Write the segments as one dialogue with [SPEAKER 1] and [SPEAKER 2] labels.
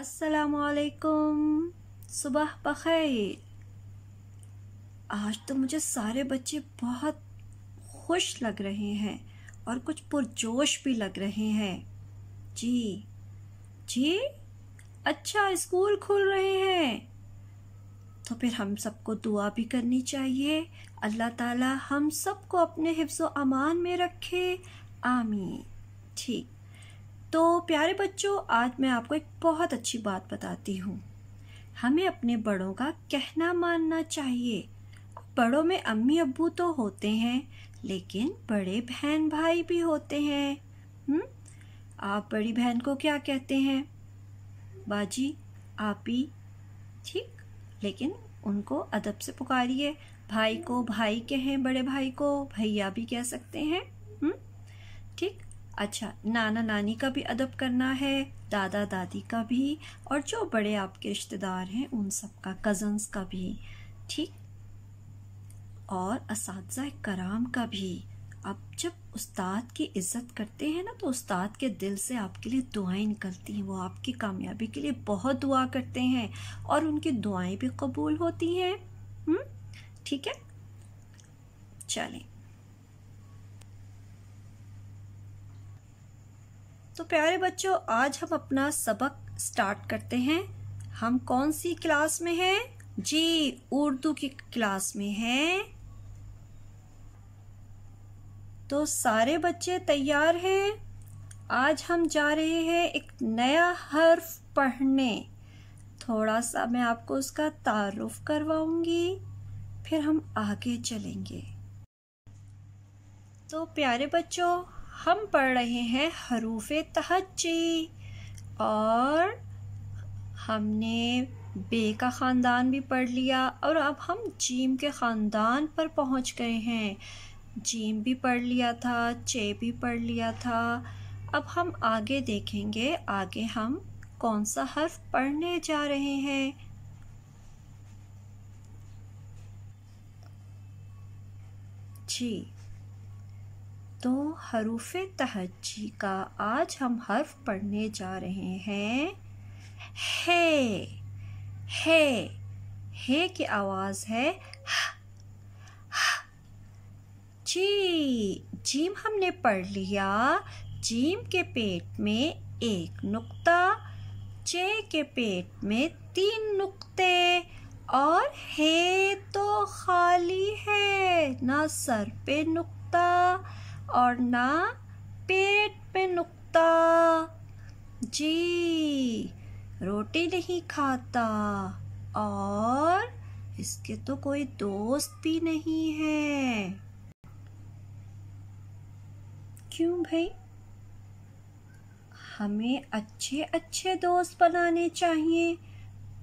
[SPEAKER 1] असलकुम सुबह बखैर आज तो मुझे सारे बच्चे बहुत खुश लग रहे हैं और कुछ पुरजोश भी लग रहे हैं जी जी अच्छा स्कूल खुल रहे हैं तो फिर हम सबको दुआ भी करनी चाहिए अल्लाह ताला हम सबको अपने हिफ्स अमान में रखे आमीन ठीक तो प्यारे बच्चों आज मैं आपको एक बहुत अच्छी बात बताती हूँ हमें अपने बड़ों का कहना मानना चाहिए बड़ों में अम्मी अब्बू तो होते हैं लेकिन बड़े बहन भाई भी होते हैं हुँ? हम्म? आप बड़ी बहन को क्या कहते हैं बाजी आप ही ठीक लेकिन उनको अदब से पुकारिए भाई को भाई कहें बड़े भाई को भैया भी कह सकते हैं हम्म? ठीक अच्छा नाना नानी का भी अदब करना है दादा दादी का भी और जो बड़े आपके रिश्तेदार हैं उन सब का कज़न्स का भी ठीक और इस कराम का भी आप जब उस्ताद की इज़्ज़त करते हैं ना तो उस्ताद के दिल से आपके लिए दुआएं निकलती हैं वो आपकी कामयाबी के लिए बहुत दुआ करते हैं और उनकी दुआएं भी कबूल होती हैं हम्म, ठीक है चलें तो प्यारे बच्चों आज हम अपना सबक स्टार्ट करते हैं हम कौन सी क्लास में हैं जी उर्दू की क्लास में हैं तो सारे बच्चे तैयार हैं आज हम जा रहे हैं एक नया हर्फ पढ़ने थोड़ा सा मैं आपको उसका तारुफ करवाऊंगी फिर हम आगे चलेंगे तो प्यारे बच्चों हम पढ़ रहे हैं हरूफ तहजी और हमने बे का ख़ानदान भी पढ़ लिया और अब हम जीम के ख़ानदान पर पहुंच गए हैं जीम भी पढ़ लिया था चे भी पढ़ लिया था अब हम आगे देखेंगे आगे हम कौन सा हर्फ पढ़ने जा रहे हैं जी तो हरूफ तहजी का आज हम हर्फ पढ़ने जा रहे हैं हे हे हे की आवाज़ है जी जीम हमने पढ़ लिया जीम के पेट में एक नुक्ता चे के पेट में तीन नुक्ते और हे तो खाली है ना सर पे नुक्ता और ना पेट पे नुकता जी रोटी नहीं खाता और इसके तो कोई दोस्त भी नहीं है क्यों भाई हमें अच्छे अच्छे दोस्त बनाने चाहिए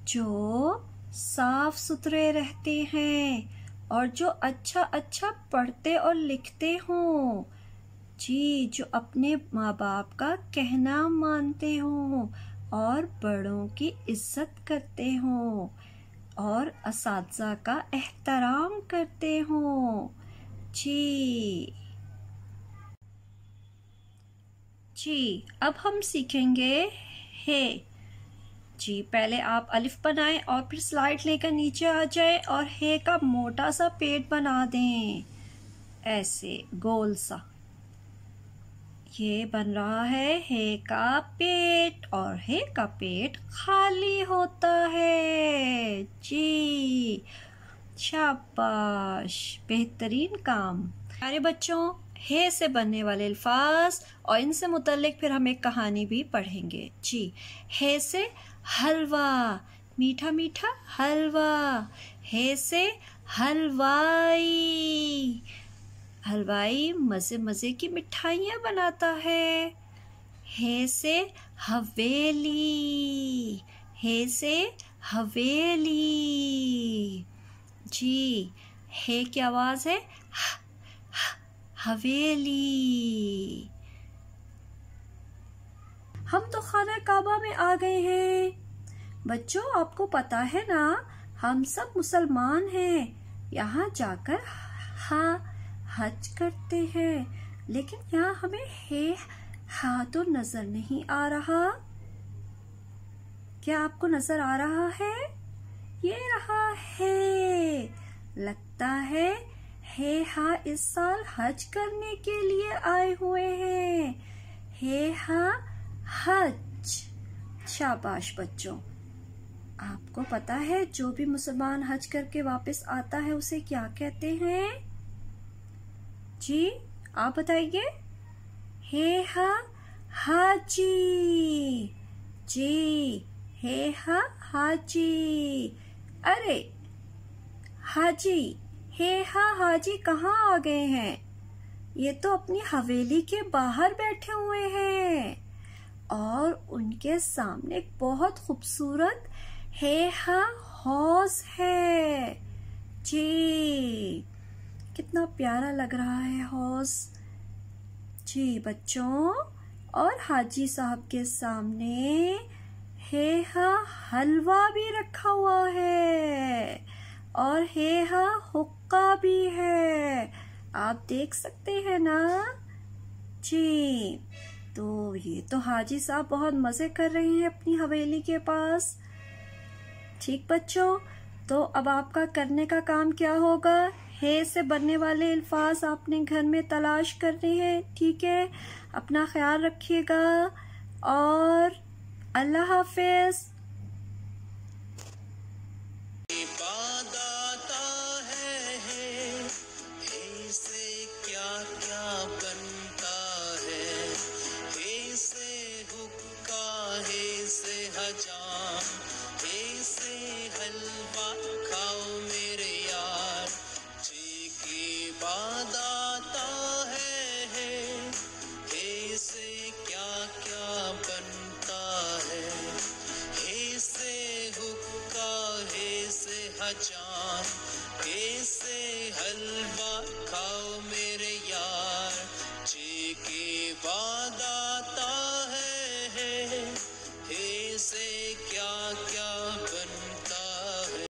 [SPEAKER 1] जो साफ सुथरे रहते हैं और जो अच्छा अच्छा पढ़ते और लिखते हों जी जो अपने माँ बाप का कहना मानते हों और बड़ों की इज्जत करते हों और इस का एहतराम करते हों जी जी अब हम सीखेंगे हे जी पहले आप अलिफ बनाएं और फिर स्लाइड लेकर नीचे आ जाए और हे का मोटा सा पेट बना दें ऐसे गोल सा ये बन रहा है हे का पेट और हे का पेट खाली होता है जी शाबाश बेहतरीन काम प्यारे बच्चों हे से बनने वाले अल्फाज और इनसे मुतलक फिर हम एक कहानी भी पढ़ेंगे जी हे से हलवा मीठा मीठा हलवा हे से हलवाई हलवाई मज़े मज़े की मिठाइयाँ बनाता है हे से हवेली हे से हवेली जी हे की आवाज़ है हवेली हम तो खाना काबा में आ गए हैं बच्चों आपको पता है ना हम सब मुसलमान हैं यहाँ जाकर हाँ हज करते हैं लेकिन यहाँ हमें हे हा तो नजर नहीं आ रहा क्या आपको नजर आ रहा है ये रहा है लगता है हे हा इस साल हज करने के लिए आए हुए हैं हे हा हज शाबाश बच्चों आपको पता है जो भी मुसलमान हज करके वापस आता है उसे क्या कहते हैं जी आप बताइए हे हा हाजी जी हे हा हाजी अरे हाजी हे हा हाजी कहाँ आ गए हैं ये तो अपनी हवेली के बाहर बैठे हुए हैं और उनके सामने एक बहुत खूबसूरत हे हा हौस है जी कितना प्यारा लग रहा है हौस जी बच्चों और हाजी साहब के सामने हे हा हलवा भी रखा हुआ है और हे हा हुक्का भी है आप देख सकते हैं ना जी तो ये तो हाजी साहब बहुत मज़े कर रहे हैं अपनी हवेली के पास ठीक बच्चों तो अब आपका करने का काम क्या होगा हे से बनने वाले अल्फाज आपने घर में तलाश करने हैं ठीक है अपना ख्याल रखिएगा और अल्लाह हाफिज़